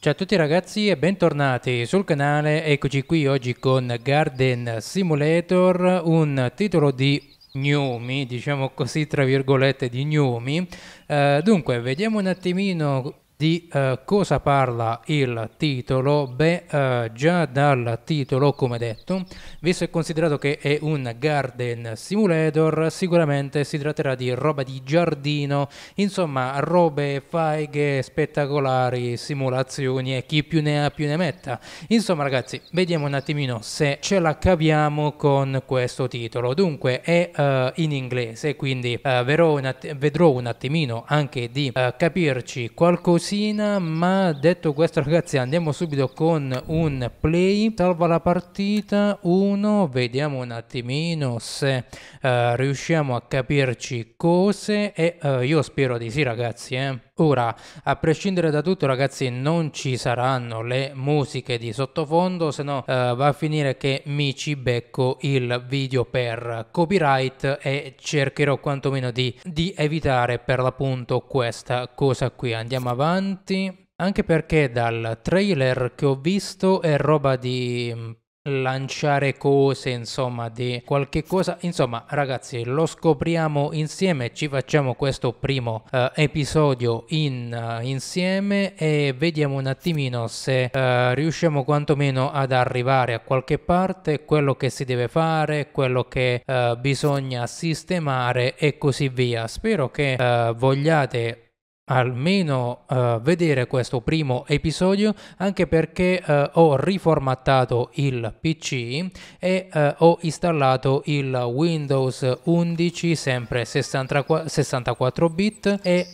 Ciao a tutti ragazzi e bentornati sul canale, eccoci qui oggi con Garden Simulator, un titolo di gnomi, diciamo così tra virgolette di gnomi. Uh, eh, dunque, vediamo un attimino di eh, cosa parla il titolo? Beh, eh, già dal titolo, come detto, visto e considerato che è un garden simulator, sicuramente si tratterà di roba di giardino, insomma, robe, faighe, spettacolari, simulazioni e chi più ne ha più ne metta. Insomma, ragazzi, vediamo un attimino se ce la caviamo con questo titolo. Dunque, è eh, in inglese, quindi eh, un vedrò un attimino anche di eh, capirci qualcosa Messina, ma detto questo ragazzi andiamo subito con un play, salva la partita 1, vediamo un attimino se uh, riusciamo a capirci cose e uh, io spero di sì ragazzi eh. Ora, a prescindere da tutto, ragazzi, non ci saranno le musiche di sottofondo, se no eh, va a finire che mi ci becco il video per copyright e cercherò quantomeno di, di evitare per l'appunto questa cosa qui. Andiamo avanti. Anche perché dal trailer che ho visto è roba di lanciare cose, insomma, di qualche cosa. Insomma, ragazzi, lo scopriamo insieme, ci facciamo questo primo eh, episodio in, uh, insieme e vediamo un attimino se eh, riusciamo quantomeno ad arrivare a qualche parte, quello che si deve fare, quello che eh, bisogna sistemare e così via. Spero che eh, vogliate almeno uh, vedere questo primo episodio anche perché uh, ho riformattato il PC e uh, ho installato il Windows 11 sempre 64, 64 bit e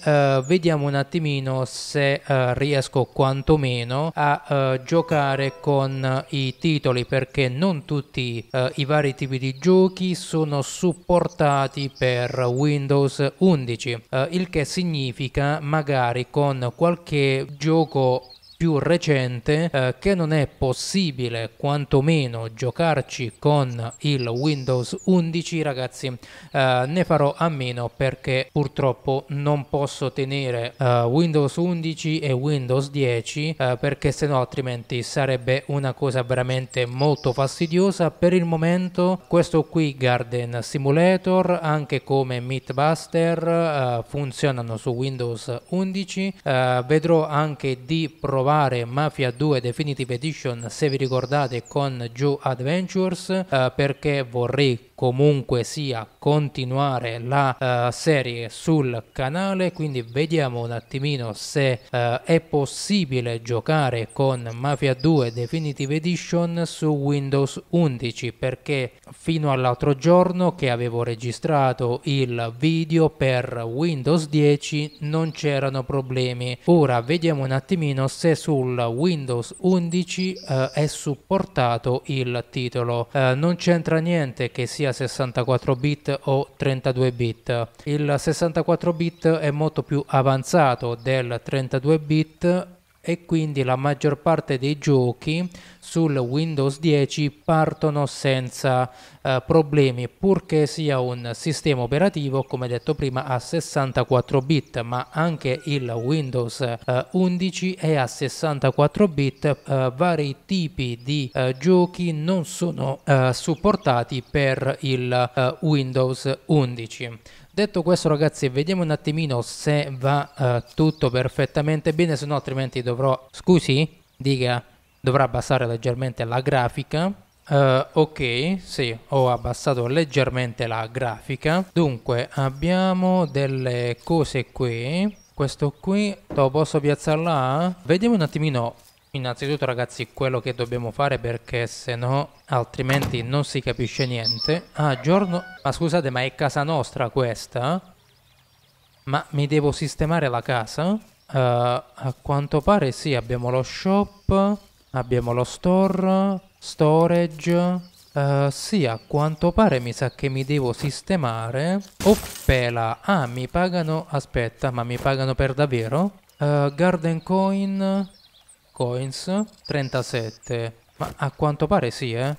vediamo un attimino se riesco quantomeno a giocare con i titoli perché non tutti i vari tipi di giochi sono supportati per Windows 11 il che significa magari con qualche gioco più recente eh, che non è possibile quantomeno giocarci con il Windows 11 ragazzi eh, ne farò a meno perché purtroppo non posso tenere eh, Windows 11 e Windows 10 eh, perché se no altrimenti sarebbe una cosa veramente molto fastidiosa per il momento questo qui Garden Simulator anche come Meatbuster eh, funzionano su Windows 11 eh, vedrò anche di provare trovare Mafia 2 Definitive Edition se vi ricordate con Joe Adventures eh, perché vorrei comunque sia continuare la uh, serie sul canale quindi vediamo un attimino se uh, è possibile giocare con Mafia 2 Definitive Edition su Windows 11 perché fino all'altro giorno che avevo registrato il video per Windows 10 non c'erano problemi ora vediamo un attimino se sul Windows 11 uh, eh, è supportato il titolo non c'entra niente che sia sia 64 bit o 32 bit. Il 64 bit è molto più avanzato del 32 bit e quindi la maggior parte dei giochi sul Windows 10 partono senza eh, problemi purché sia un sistema operativo come detto prima a 64 bit ma anche il Windows eh, 11 è a 64 bit eh, vari tipi di eh, giochi non sono eh, supportati per il eh, Windows 11 Detto questo ragazzi vediamo un attimino se va uh, tutto perfettamente bene se no altrimenti dovrò, scusi, dica, dovrà abbassare leggermente la grafica. Uh, ok, sì, ho abbassato leggermente la grafica. Dunque abbiamo delle cose qui questo qui lo posso piazzare là? Vediamo un attimino Innanzitutto ragazzi quello che dobbiamo fare perché se no altrimenti non si capisce niente. Ah giorno... Ma scusate ma è casa nostra questa? Ma mi devo sistemare la casa? Uh, a quanto pare sì abbiamo lo shop, abbiamo lo store, storage... Uh, sì, a quanto pare mi sa che mi devo sistemare. Oppela! Oh, ah, mi pagano... Aspetta, ma mi pagano per davvero? Uh, Garden Coin coins 37 ma a quanto pare sì eh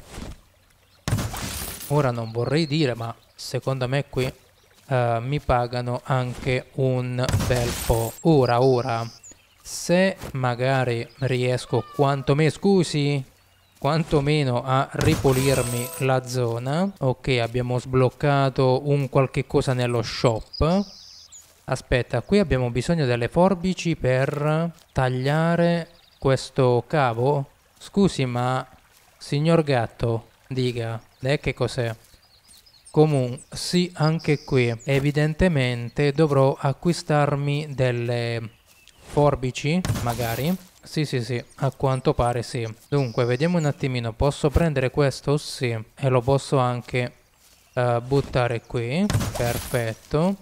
ora non vorrei dire ma secondo me qui uh, mi pagano anche un bel po' ora ora se magari riesco quanto scusi quantomeno a ripulirmi la zona ok abbiamo sbloccato un qualche cosa nello shop aspetta qui abbiamo bisogno delle forbici per tagliare questo cavo? Scusi, ma signor gatto, dica, lei che cos'è? Comunque, sì, anche qui. Evidentemente dovrò acquistarmi delle forbici, magari. Sì, sì, sì, a quanto pare sì. Dunque, vediamo un attimino, posso prendere questo? Sì, e lo posso anche uh, buttare qui. Perfetto.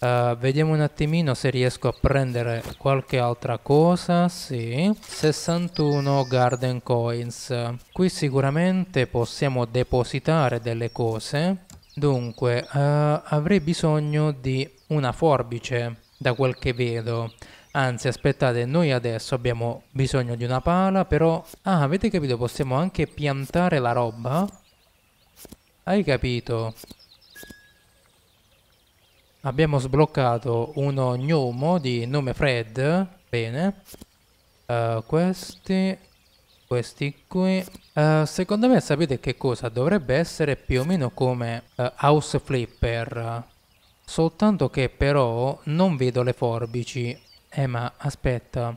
Uh, vediamo un attimino se riesco a prendere qualche altra cosa, sì. 61 Garden Coins. Qui sicuramente possiamo depositare delle cose. Dunque, uh, avrei bisogno di una forbice, da quel che vedo. Anzi, aspettate, noi adesso abbiamo bisogno di una pala, però... Ah, avete capito? Possiamo anche piantare la roba? Hai capito? Abbiamo sbloccato uno gnomo di nome Fred. Bene. Uh, questi. Questi qui. Uh, secondo me sapete che cosa? Dovrebbe essere più o meno come uh, House Flipper. Soltanto che però non vedo le forbici. Eh ma aspetta.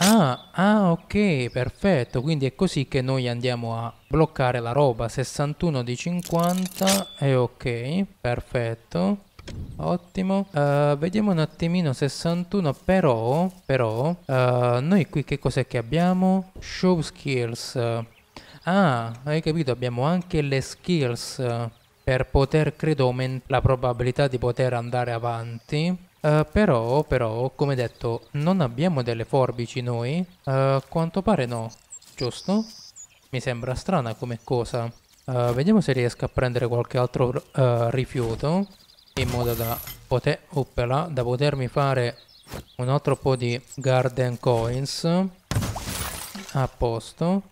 Ah, ah ok, perfetto. Quindi è così che noi andiamo a bloccare la roba 61 di 50 è ok perfetto Ottimo, uh, vediamo un attimino 61 però, però uh, noi qui che cos'è che abbiamo? Show skills, ah hai capito abbiamo anche le skills per poter credo aumentare la probabilità di poter andare avanti Uh, però, però, come detto, non abbiamo delle forbici noi. Uh, quanto pare no, giusto? Mi sembra strana come cosa. Uh, vediamo se riesco a prendere qualche altro uh, rifiuto in modo da, poter, oppela, da potermi fare un altro po' di garden coins. A posto.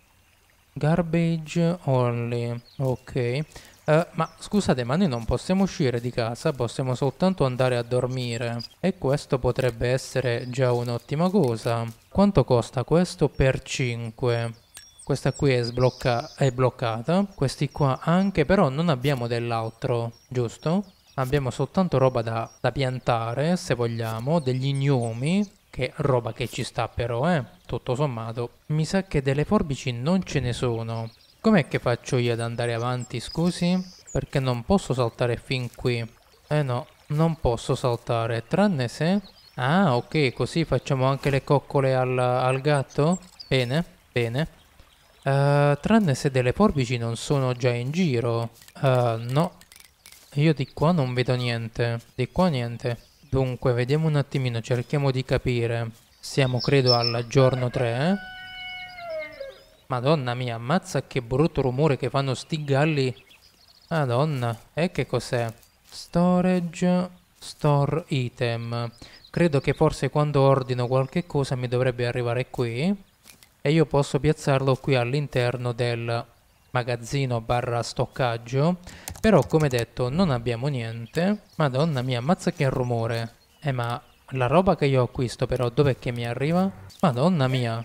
Garbage only. Ok. Uh, ma scusate, ma noi non possiamo uscire di casa, possiamo soltanto andare a dormire. E questo potrebbe essere già un'ottima cosa. Quanto costa questo per 5? questa qui è, sblocca- è bloccata, questi qua anche, però non abbiamo dell'altro, giusto? Abbiamo soltanto roba da, da piantare, se vogliamo, degli gnomi, che roba che ci sta però, eh, tutto sommato. Mi sa che delle forbici non ce ne sono. Com'è che faccio io ad andare avanti, scusi? Perché non posso saltare fin qui. Eh no, non posso saltare, tranne se... Ah, ok, così facciamo anche le coccole al, al gatto? Bene, bene. Uh, tranne se delle forbici non sono già in giro. Uh, no. Io di qua non vedo niente. Di qua niente. Dunque, vediamo un attimino, cerchiamo di capire. Siamo, credo, al giorno 3. Eh? Madonna mia, ammazza che brutto rumore che fanno sti galli. Madonna. E che cos'è? Storage... Store item. Credo che forse quando ordino qualche cosa mi dovrebbe arrivare qui e io posso piazzarlo qui all'interno del magazzino barra stoccaggio però come detto non abbiamo niente madonna mia ammazza che rumore eh ma la roba che io acquisto però dov'è che mi arriva? madonna mia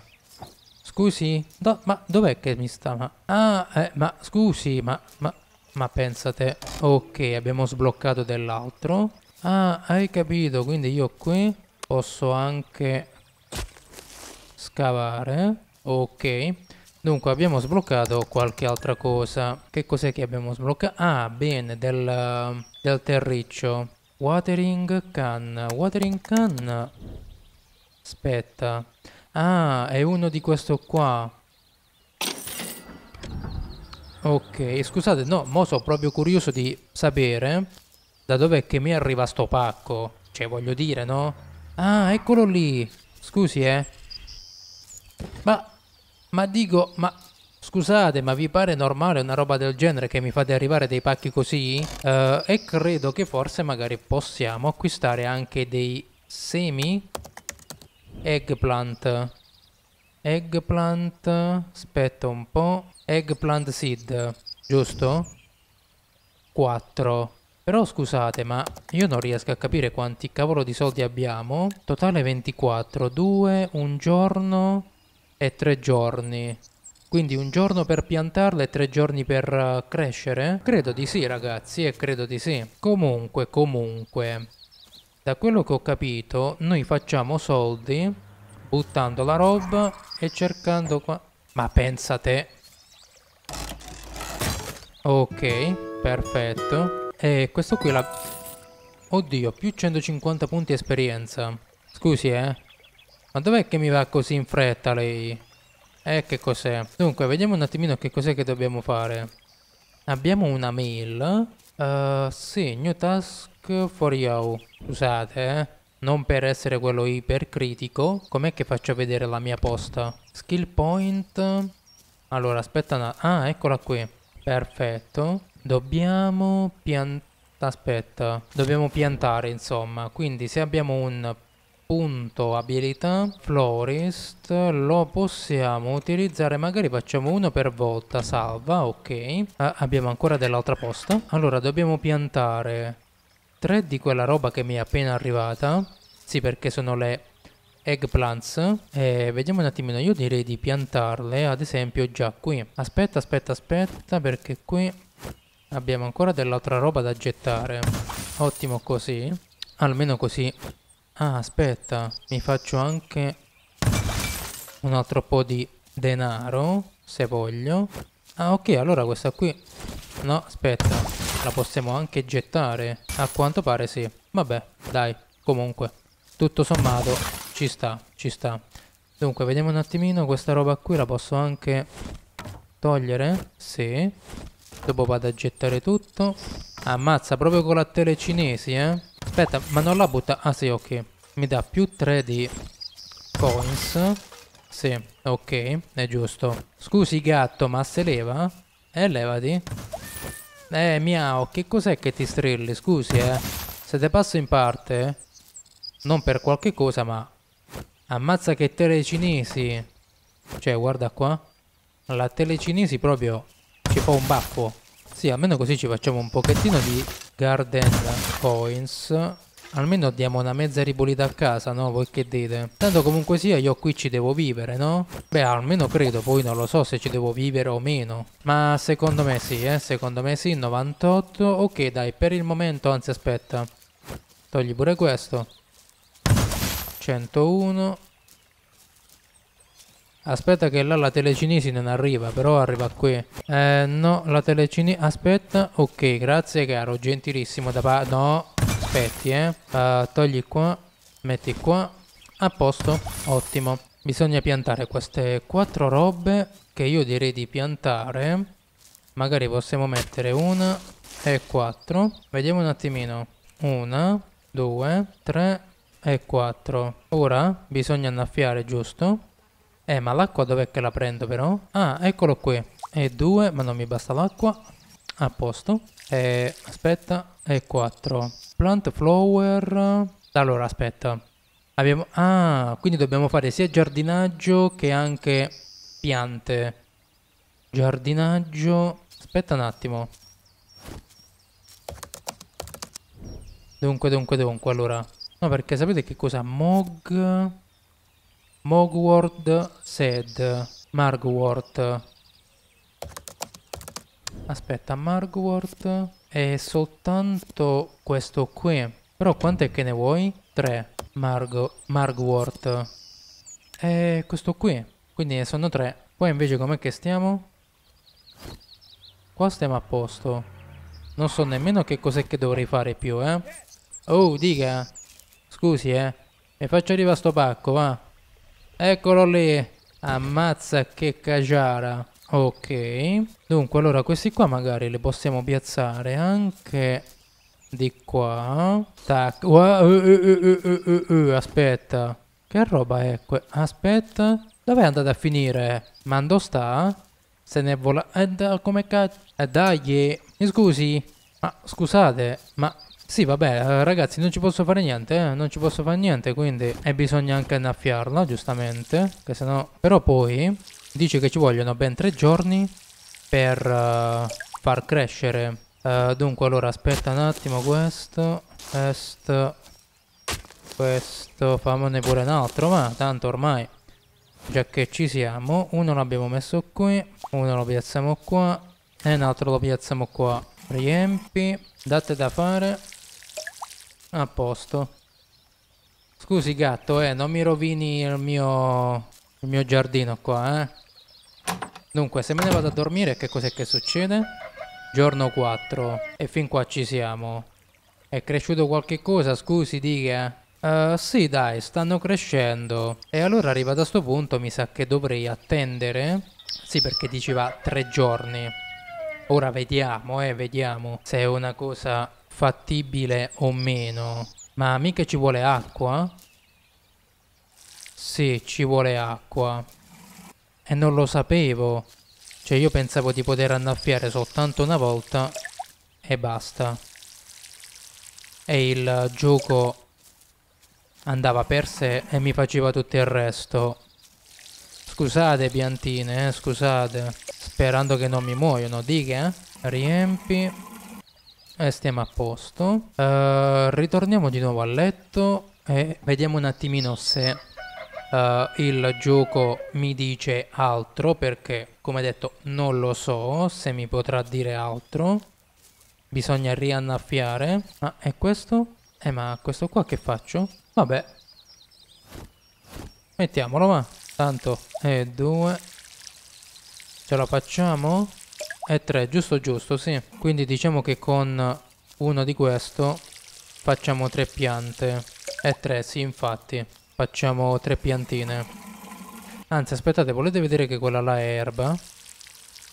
scusi Do ma dov'è che mi sta? ma ah eh, ma scusi ma ma ma pensate ok abbiamo sbloccato dell'altro ah hai capito quindi io qui posso anche scavare ok Dunque abbiamo sbloccato qualche altra cosa. Che cos'è che abbiamo sbloccato? Ah, bene, del, del, terriccio. Watering can. Watering can. Aspetta. Ah, è uno di questo qua. Ok, scusate, no, mo sono proprio curioso di sapere da dov'è che mi arriva sto pacco. Cioè, voglio dire, no? Ah, eccolo lì. Scusi, eh. Ma ma dico, ma Scusate, ma vi pare normale una roba del genere che mi fate arrivare dei pacchi così? Uh, e credo che forse magari possiamo acquistare anche dei semi eggplant. Eggplant, aspetta un po'. Eggplant seed, giusto? 4. Però scusate, ma io non riesco a capire quanti cavolo di soldi abbiamo. Totale 24, 2, un giorno, e tre giorni. Quindi un giorno per piantarla e tre giorni per eh, crescere? Credo di sì ragazzi, e credo di sì. Comunque, comunque, da quello che ho capito, noi facciamo soldi buttando la roba e cercando qua... Ma pensa te... Ok, perfetto. E questo qui la... Oddio, più 150 punti esperienza. Scusi, eh. Ma dov'è che mi va così in fretta lei? Eh, che cos'è? Dunque, vediamo un attimino che cos'è che dobbiamo fare. Abbiamo una mail. Uh, sì, new task for you. Scusate, eh. Non per essere quello ipercritico. Com'è che faccio vedere la mia posta? Skill point. Allora, aspetta una... Ah, eccola qui. Perfetto. Dobbiamo piantare... Aspetta. Dobbiamo piantare, insomma. Quindi se abbiamo un punto abilità florist lo possiamo utilizzare magari facciamo uno per volta salva ok ah, abbiamo ancora dell'altra posta allora dobbiamo piantare tre di quella roba che mi è appena arrivata sì perché sono le eggplants e vediamo un attimino io direi di piantarle ad esempio già qui aspetta aspetta aspetta perché qui abbiamo ancora dell'altra roba da gettare ottimo così almeno così Ah, aspetta, mi faccio anche un altro po' di denaro, se voglio. Ah, ok, allora questa qui... No, aspetta, la possiamo anche gettare. A quanto pare sì. Vabbè, dai, comunque. Tutto sommato, ci sta, ci sta. Dunque, vediamo un attimino, questa roba qui la posso anche togliere? Sì. Dopo vado a gettare tutto. Ammazza, proprio con la tele cinesi, eh? Aspetta, ma non la butta... Ah sì, ok mi dà più 3 di coins. Sì, ok, è giusto. Scusi gatto, ma se leva? Eh, levati. Eh, miau, che cos'è che ti strilli? Scusi, eh. Se te passo in parte, non per qualche cosa, ma... Ammazza che telecinesi. Cioè, guarda qua. La telecinesi proprio ci fa un baffo. Sì, almeno così ci facciamo un pochettino di Garden Coins. Almeno diamo una mezza ripulita a casa, no? Voi che dite? Tanto comunque sia io qui ci devo vivere, no? Beh, almeno credo, poi non lo so se ci devo vivere o meno. Ma secondo me sì, eh? Secondo me sì, 98. Ok, dai, per il momento, anzi aspetta. Togli pure questo. 101. Aspetta che là la telecinesi non arriva, però arriva qui. Eh, no, la telecinesi... Aspetta, ok, grazie caro, gentilissimo da parte... No aspetti, eh. Uh, togli qua, metti qua. A posto, ottimo. Bisogna piantare queste quattro robe che io direi di piantare. Magari possiamo mettere una e quattro. Vediamo un attimino. Una, due, tre e quattro. Ora bisogna annaffiare, giusto? Eh, ma l'acqua dov'è che la prendo però? Ah, eccolo qui. E due, ma non mi basta l'acqua. A posto. E aspetta, e quattro. Plant flower. Allora, aspetta. Abbiamo... Ah, quindi dobbiamo fare sia giardinaggio che anche piante. Giardinaggio. Aspetta un attimo. Dunque, dunque, dunque, allora. No, perché sapete che cosa? Mog... Mogward Sed. Margwort. Aspetta, Margwort... È soltanto questo qui. Però quant'è che ne vuoi? 3. Margo, Margworth. E questo qui. Quindi ne sono 3. Poi invece com'è che stiamo? Qua stiamo a posto. Non so nemmeno che cos'è che dovrei fare più, eh. Oh, diga. Scusi, eh. Mi faccio arrivare sto pacco, va. Eccolo lì. Ammazza che cagiara. Ok, dunque allora questi qua magari li possiamo piazzare anche di qua. Tac, wow, uh, uh, uh, aspetta, che roba è qua? Aspetta, dove è andata a finire? Mando sta? Se ne vola... E eh, da, come cazzo? Eh dai, mi scusi? Ma scusate, ma sì, vabbè, eh, ragazzi, non ci posso fare niente, eh? non ci posso fare niente, quindi... E eh, bisogna anche annaffiarla, giustamente, che sennò... Però poi, Dice che ci vogliono ben tre giorni per uh, far crescere. Uh, dunque, allora, aspetta un attimo questo. Questo. Questo. Famone pure un altro, ma tanto ormai. Già che ci siamo. Uno l'abbiamo messo qui. Uno lo piazziamo qua. E un altro lo piazziamo qua. Riempi. Date da fare. A posto. Scusi gatto, eh, non mi rovini il mio il mio giardino qua, eh. Dunque, se me ne vado a dormire, che cos'è che succede? Giorno 4. E fin qua ci siamo. È cresciuto qualche cosa, scusi, dica. Uh, sì, dai, stanno crescendo. E allora arrivato a sto punto mi sa che dovrei attendere. Sì, perché diceva tre giorni. Ora vediamo, eh, vediamo se è una cosa fattibile o meno. Ma mica ci vuole acqua? Sì, ci vuole acqua. E non lo sapevo. Cioè io pensavo di poter annaffiare soltanto una volta e basta. E il gioco andava per sé e mi faceva tutto il resto. Scusate piantine, eh, scusate. Sperando che non mi muoiono, dighe. Eh. Riempi. E stiamo a posto. Uh, ritorniamo di nuovo a letto e vediamo un attimino se Uh, il gioco mi dice altro perché, come detto, non lo so se mi potrà dire altro. Bisogna riannaffiare. Ah, è questo? Eh, ma questo qua che faccio? Vabbè. Mettiamolo, ma. Tanto. E eh, due. Ce la facciamo? E eh, tre, giusto giusto, sì. Quindi diciamo che con uno di questo facciamo tre piante. E tre, sì, infatti. Facciamo tre piantine. Anzi, aspettate, volete vedere che quella là è erba?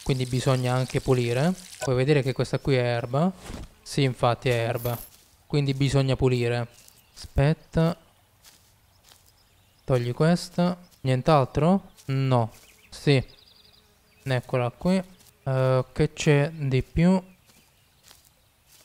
Quindi bisogna anche pulire. Puoi vedere che questa qui è erba? Sì, infatti è erba. Quindi bisogna pulire. Aspetta. Togli questa. Nient'altro? No. Sì. Eccola qui. Uh, che c'è di più?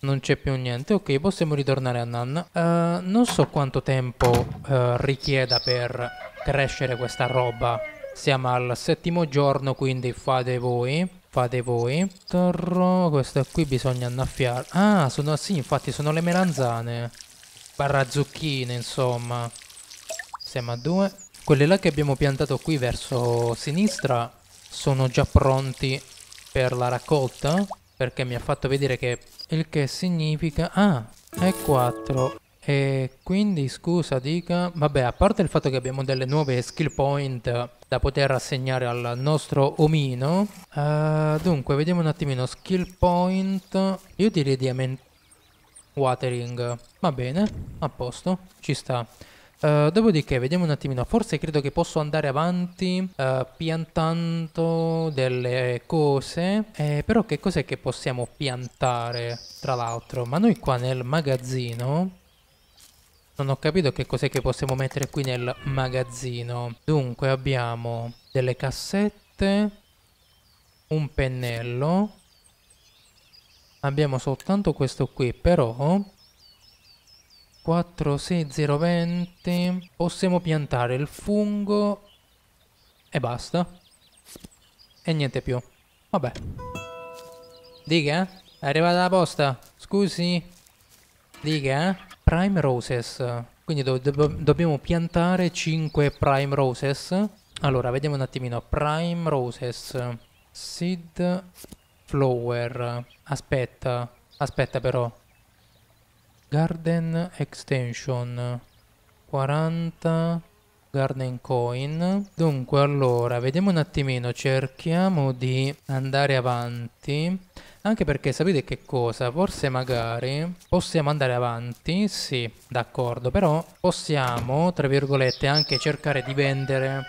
Non c'è più niente, ok, possiamo ritornare a Nan. Uh, eh, non so quanto tempo uh, richieda per crescere questa roba. Siamo al settimo giorno, quindi fate voi. Fate voi. Torro, questa qui bisogna annaffiare. Ah, sono, sì, infatti sono le melanzane. Barra zucchine, insomma. Siamo a due. Quelle là che abbiamo piantato qui verso sinistra sono già pronti per la raccolta perché mi ha fatto vedere che il che significa... Ah, è 4. E quindi scusa dica, vabbè a parte il fatto che abbiamo delle nuove skill point da poter assegnare al nostro omino uh, Dunque vediamo un attimino skill point Io direi di Watering Va bene, a posto, ci sta eh, dopodiché, vediamo un attimino. Forse credo che posso andare avanti uh, piantando delle cose. Eh, però che cos'è che possiamo piantare, tra l'altro? Ma noi qua nel magazzino... Non ho capito che cos'è che possiamo mettere qui nel magazzino. Dunque abbiamo delle cassette, un pennello. Abbiamo soltanto questo qui, però 46020 possiamo piantare il fungo e basta e niente più vabbè dica eh? è arrivata la posta scusi dica eh? prime roses quindi do do dobbiamo piantare 5 prime roses allora vediamo un attimino prime roses seed flower aspetta aspetta però Garden Extension 40 Garden Coin Dunque allora vediamo un attimino cerchiamo di andare avanti anche perché sapete che cosa? Forse magari possiamo andare avanti, sì, d'accordo, però possiamo, tra virgolette, anche cercare di vendere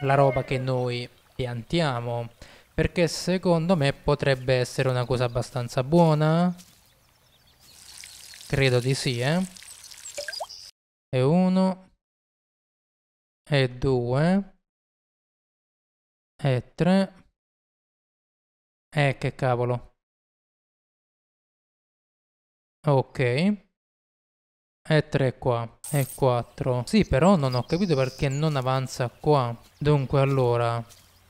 la roba che noi piantiamo, perché secondo me potrebbe essere una cosa abbastanza buona. Credo di sì, eh. E uno. E due. E tre. E eh, che cavolo. Ok. E tre qua. E quattro. Sì, però non ho capito perché non avanza qua. Dunque, allora.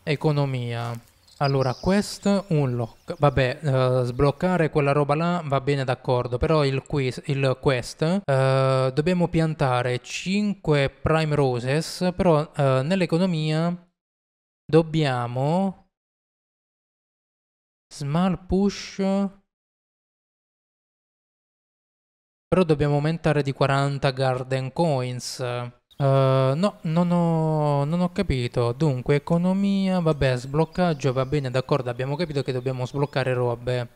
Economia. Allora, quest, unlock. vabbè, uh, sbloccare quella roba là va bene d'accordo, però il, quiz, il quest, uh, dobbiamo piantare 5 prime roses, però uh, nell'economia dobbiamo small push però dobbiamo aumentare di 40 garden coins Uh, no, non ho, non ho, capito. Dunque, economia, vabbè, sbloccaggio, va bene, d'accordo, abbiamo capito che dobbiamo sbloccare robe.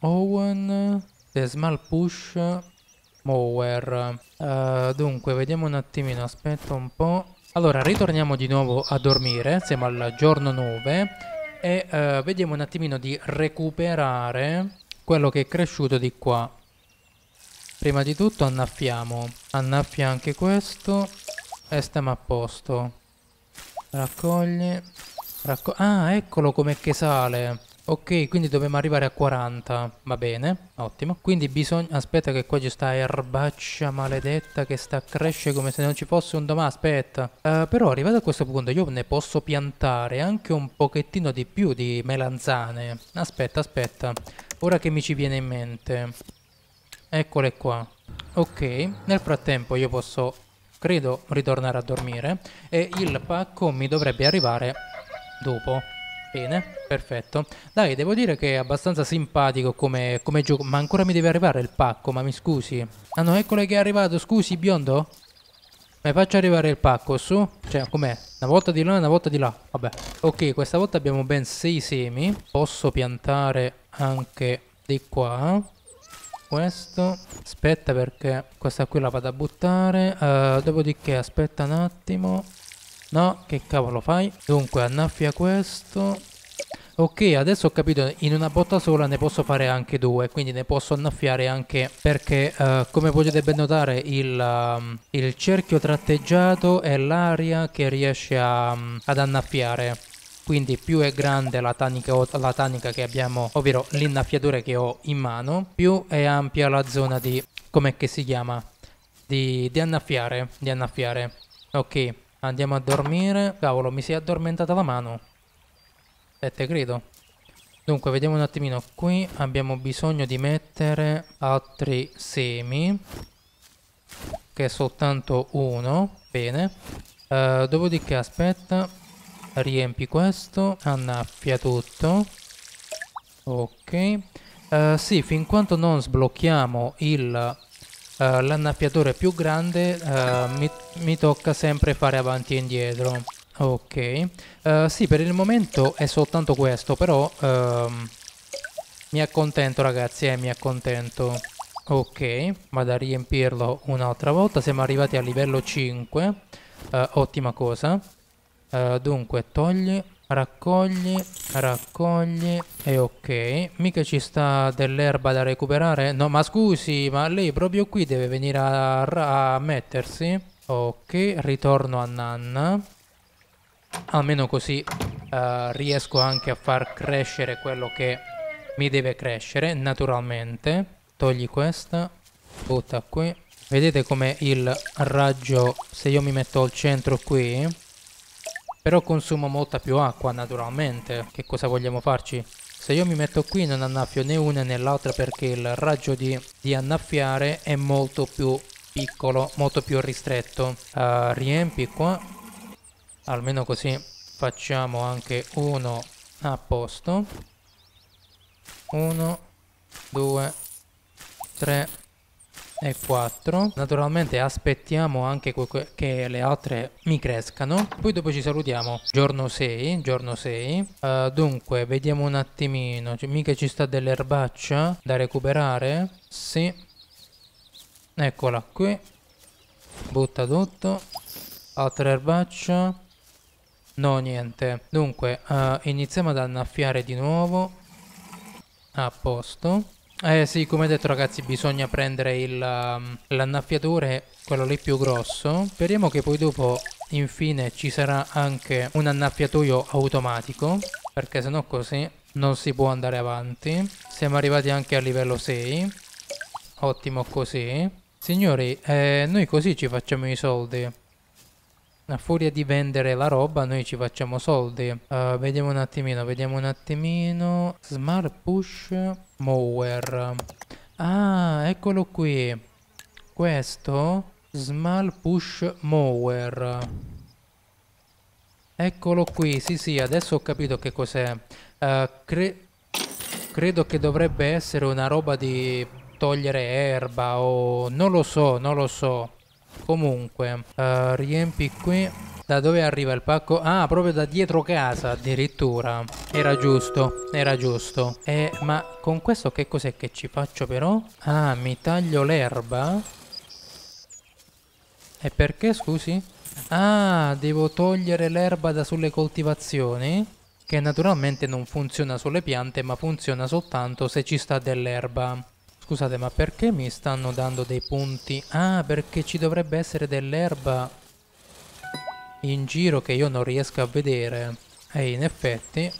Owen, The Small Push, Mower. Uh, dunque, vediamo un attimino, aspetta un po'. Allora, ritorniamo di nuovo a dormire, siamo al giorno 9 e uh, vediamo un attimino di recuperare quello che è cresciuto di qua. Prima di tutto annaffiamo, annaffia anche questo e stiamo a posto. Raccogli. Racco ah, eccolo com'è che sale. Ok, quindi dobbiamo arrivare a 40. Va bene, ottimo. Quindi bisogna... Aspetta che qua c'è sta erbaccia maledetta che sta a crescere come se non ci fosse un domani. Aspetta. Uh, però arrivato a questo punto io ne posso piantare anche un pochettino di più di melanzane. Aspetta, aspetta. Ora che mi ci viene in mente. Eccole qua. Ok, nel frattempo io posso credo ritornare a dormire e il pacco mi dovrebbe arrivare dopo. Bene, perfetto. Dai, devo dire che è abbastanza simpatico come, come gioco. Ma ancora mi deve arrivare il pacco, ma mi scusi. Ah no, eccolo che è arrivato, scusi, biondo. Mi faccio arrivare il pacco, su. Cioè, com'è? Una volta di là, una volta di là. Vabbè. Ok, questa volta abbiamo ben sei semi. Posso piantare anche di qua questo aspetta perché questa qui la vado a buttare uh, dopodiché aspetta un attimo no che cavolo fai dunque annaffia questo ok adesso ho capito in una botta sola ne posso fare anche due quindi ne posso annaffiare anche perché uh, come potete ben notare il, um, il cerchio tratteggiato è l'aria che riesce a, um, ad annaffiare quindi più è grande la tanica, la tanica che abbiamo, ovvero l'innaffiatura che ho in mano, più è ampia la zona di, com'è che si chiama, di, di annaffiare, di annaffiare. Ok, andiamo a dormire, cavolo mi si è addormentata la mano, aspetta eh, credo. Dunque, vediamo un attimino, qui abbiamo bisogno di mettere altri semi, che è soltanto uno, bene. Uh, dopodiché, aspetta, riempi questo, annaffia tutto. Ok. Uh, sì, fin quando non sblocchiamo eh, l'annaffiatore più grande uh, mi, mi tocca sempre fare avanti e indietro. Ok, uh, sì per il momento è soltanto questo però uh, mi accontento ragazzi, eh, mi accontento Ok, vado a riempirlo un'altra volta, siamo arrivati a livello 5, uh, ottima cosa Uh, dunque, togli, raccogli, raccogli e ok. Mica ci sta dell'erba da recuperare? No, ma scusi, ma lei proprio qui deve venire a, a mettersi? Ok, ritorno a Nanna. Almeno così uh, riesco anche a far crescere quello che mi deve crescere, naturalmente. Togli questa, butta qui. Vedete come il raggio, se io mi metto al centro qui, però consumo molta più acqua naturalmente, che cosa vogliamo farci? Se io mi metto qui non annaffio né una né l'altra perché il raggio di, di, annaffiare è molto più piccolo, molto più ristretto. Uh, riempi qua, almeno così facciamo anche uno a posto. Uno, due, tre, e 4 naturalmente aspettiamo anche che le altre mi crescano poi dopo ci salutiamo giorno 6 giorno 6 uh, eh, dunque vediamo un attimino cioè, mica ci sta dell'erbaccia da recuperare sì eccola qui butta tutto altra erbaccia no niente dunque uh, iniziamo ad annaffiare di nuovo a posto eh sì, come detto ragazzi, bisogna prendere il, um, l'annaffiatore, quello lì più grosso. Speriamo che poi dopo, infine, ci sarà anche un annaffiatoio automatico, perché sennò così non si può andare avanti. Siamo arrivati anche a livello 6. Ottimo così. Signori, eh, noi così ci facciamo i soldi a furia di vendere la roba noi ci facciamo soldi. Uh, vediamo un attimino, vediamo un attimino. Smart Push Mower. Ah, eccolo qui. Questo Smart Push Mower. Eccolo qui, sì sì, adesso ho capito che cos'è. Uh, cre credo che dovrebbe essere una roba di togliere erba o... non lo so, non lo so. Comunque, uh, riempi qui. Da dove arriva il pacco? Ah, proprio da dietro casa addirittura. Era giusto, era giusto. Eh, ma con questo che cos'è che ci faccio però? Ah, mi taglio l'erba? E perché, scusi? Ah, devo togliere l'erba da sulle coltivazioni? Che naturalmente non funziona sulle piante, ma funziona soltanto se ci sta dell'erba. Scusate, ma perché mi stanno dando dei punti? Ah, perché ci dovrebbe essere dell'erba in giro che io non riesco a vedere. E in effetti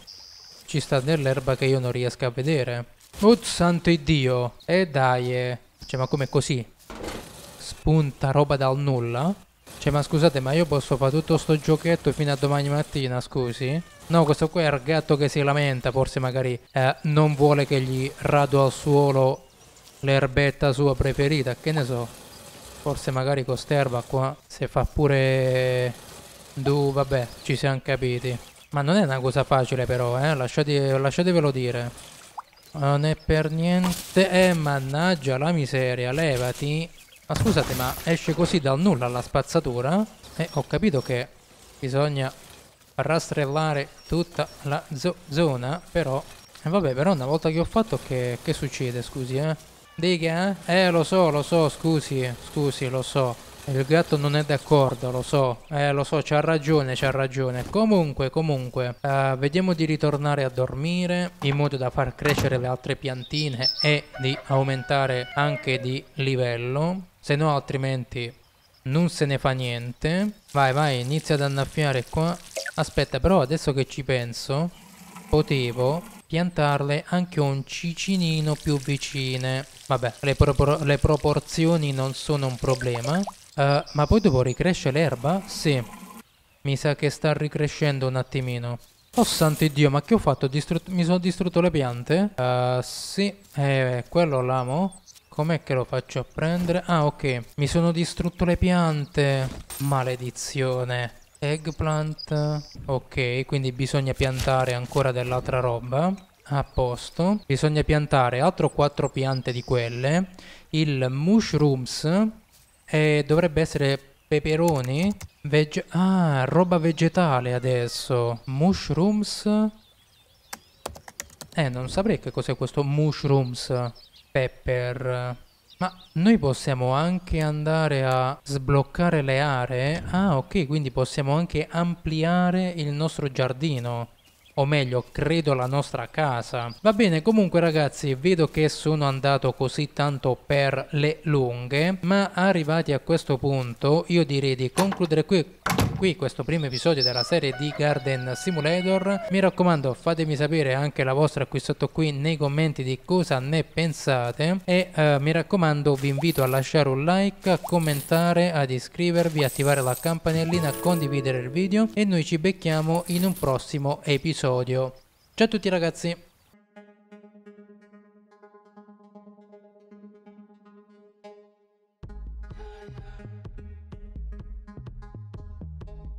ci sta dell'erba che io non riesco a vedere. Oh, santo Dio! E dai! Eh. Cioè, ma come così? Spunta roba dal nulla? Cioè, ma scusate, ma io posso fare tutto sto giochetto fino a domani mattina, scusi? No, questo qua è il gatto che si lamenta, forse magari eh, non vuole che gli rado al suolo l'erbetta sua preferita, che ne so. Forse magari costerba qua, se fa pure... Du, vabbè, ci siamo capiti. Ma non è una cosa facile però, eh, Lasciate, lasciatevelo dire. Non è per niente... Eh, mannaggia la miseria, levati. Ma scusate, ma esce così dal nulla la spazzatura? eh, ho capito che bisogna rastrellare tutta la zo zona, però... eh, vabbè, però una volta che ho fatto che, che succede, scusi, eh? Di Eh? eh lo so, lo so, scusi, scusi, lo so. Il gatto non è d'accordo, lo so. Eh, lo so, c'ha ragione, c'ha ragione. Comunque, comunque, uh, vediamo di ritornare a dormire in modo da far crescere le altre piantine e di aumentare anche di livello. Se no, altrimenti non se ne fa niente. Vai, vai, inizia ad annaffiare qua. Aspetta, però adesso che ci penso, potevo piantarle anche un cicinino più vicine. Vabbè, le, pro le proporzioni non sono un problema. Uh, ma poi dopo ricresce l'erba? Sì. Mi sa che sta ricrescendo un attimino. Oh santo Dio, ma che ho fatto? Distrut mi sono distrutto le piante? Uh, sì. Eh, quello l'amo. Com'è che lo faccio a prendere? Ah, ok. Mi sono distrutto le piante. Maledizione. Eggplant. Ok, quindi bisogna piantare ancora dell'altra roba a posto bisogna piantare altro 4 piante di quelle il mushrooms e dovrebbe essere peperoni veg ah roba vegetale adesso mushrooms eh non saprei che cos'è questo mushrooms pepper ma noi possiamo anche andare a sbloccare le aree ah ok quindi possiamo anche ampliare il nostro giardino o meglio credo la nostra casa va bene comunque ragazzi vedo che sono andato così tanto per le lunghe ma arrivati a questo punto io direi di concludere qui qui questo primo episodio della serie di Garden Simulator. Mi raccomando fatemi sapere anche la vostra qui sotto qui nei commenti di cosa ne pensate e eh, mi raccomando vi invito a lasciare un like, a commentare, ad iscrivervi, attivare la campanellina, a condividere il video e noi ci becchiamo in un prossimo episodio. Ciao a tutti ragazzi!